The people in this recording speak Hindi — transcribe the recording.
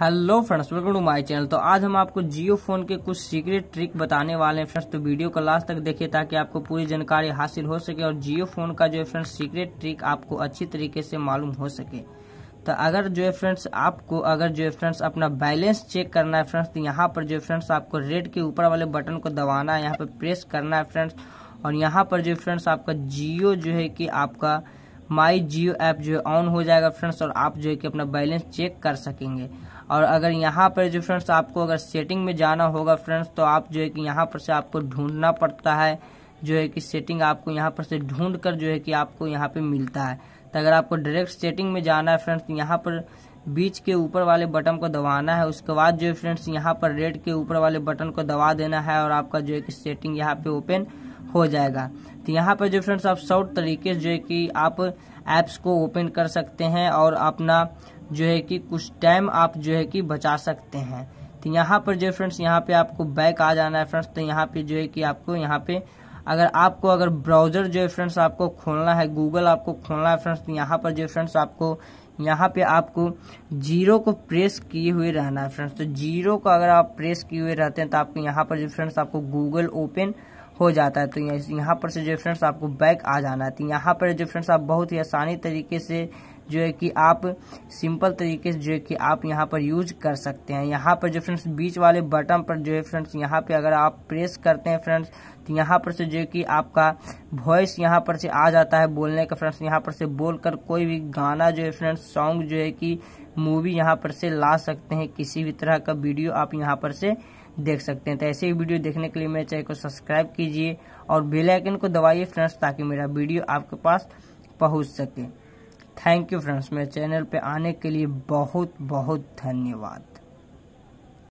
hello friends welcome to my channel तो आज हम आपको जियो फोन के कुछ सीक्रेट ट्रिक बताने वाले हैं फ्रेंड्स तो वीडियो को लास्ट तक देखिए ताकि आपको पूरी जानकारी हासिल हो सके और जियो फोन का जो है फ्रेंड्स सीक्रेट ट्रिक आपको अच्छी तरीके से मालूम हो सके तो अगर जो है फ्रेंड्स आपको अगर जो है फ्रेंड्स अपना बैलेंस चेक करना है फ्रेंड्स तो यहाँ पर जो है फ्रेंड्स आपको रेड के ऊपर वाले बटन को दबाना है यहाँ पर प्रेस करना है फ्रेंड्स और यहाँ पर जो है फ्रेंड्स आपका जियो जो है कि आपका माई जियो ऐप जो है ऑन हो जाएगा फ्रेंड्स और आप जो है कि अपना बैलेंस चेक कर सकेंगे और अगर यहाँ पर जो फ्रेंड्स आपको अगर सेटिंग में जाना होगा फ्रेंड्स तो आप जो है कि यहाँ पर से आपको ढूंढना पड़ता है जो है कि सेटिंग आपको यहाँ पर से ढूंढ कर जो है कि आपको यहाँ पे मिलता है तो अगर आपको डायरेक्ट सेटिंग में जाना है फ्रेंड्स तो यहाँ पर बीच के ऊपर वाले बटन को दबाना है उसके बाद जो है फ्रेंड्स यहाँ पर रेड के ऊपर वाले बटन को दबा देना है और आपका जो है कि सेटिंग यहाँ पे ओपन हो जाएगा तो यहाँ पर जो फ्रेंड्स आप शॉर्ट तरीके जो है कि आप एप्स को ओपन कर सकते हैं और अपना जो है कि कुछ टाइम आप जो है कि बचा सकते हैं तो यहाँ पर जो फ्रेंड्स यहाँ पे आपको बैक आ जाना है फ्रेंड्स तो यहाँ पे जो है कि आपको यहाँ पे अगर आपको अगर ब्राउजर जो है फ्रेंड्स आपको खोलना है गूगल आपको खोलना है फ्रेंड्स तो यहाँ पर जो फ्रेंड्स आपको यहाँ पे आपको जीरो को प्रेस किए हुए रहना है फ्रेंड्स तो जीरो को अगर आप प्रेस किए हुए रहते हैं तो आपको यहाँ पर जो फ्रेंड्स आपको गूगल ओपन हो जाता है तो यहाँ पर से जो फ्रेंड्स आपको बैक आ जाना है तो यहाँ पर जो फ्रेंड्स आप बहुत ही आसानी तरीके से जो है कि आप सिंपल तरीके से जो है कि आप यहाँ पर यूज कर सकते हैं यहाँ पर जो फ्रेंड्स बीच वाले बटन पर जो है फ्रेंड्स यहाँ पे अगर आप प्रेस करते हैं फ्रेंड्स तो यहाँ पर से जो है कि आपका वॉइस यहाँ पर से आ जाता है बोलने का फ्रेंड्स यहाँ पर से बोलकर कोई भी गाना जो है फ्रेंड्स सॉन्ग जो है कि मूवी यहाँ पर से ला सकते हैं किसी भी तरह का वीडियो आप यहाँ पर से देख सकते हैं तो ऐसे ही वीडियो देखने के लिए मेरे चैनल को सब्सक्राइब कीजिए और बेल आइकन को दबाइए फ्रेंड्स ताकि मेरा वीडियो आपके पास पहुंच सके थैंक यू फ्रेंड्स मेरे चैनल पे आने के लिए बहुत बहुत धन्यवाद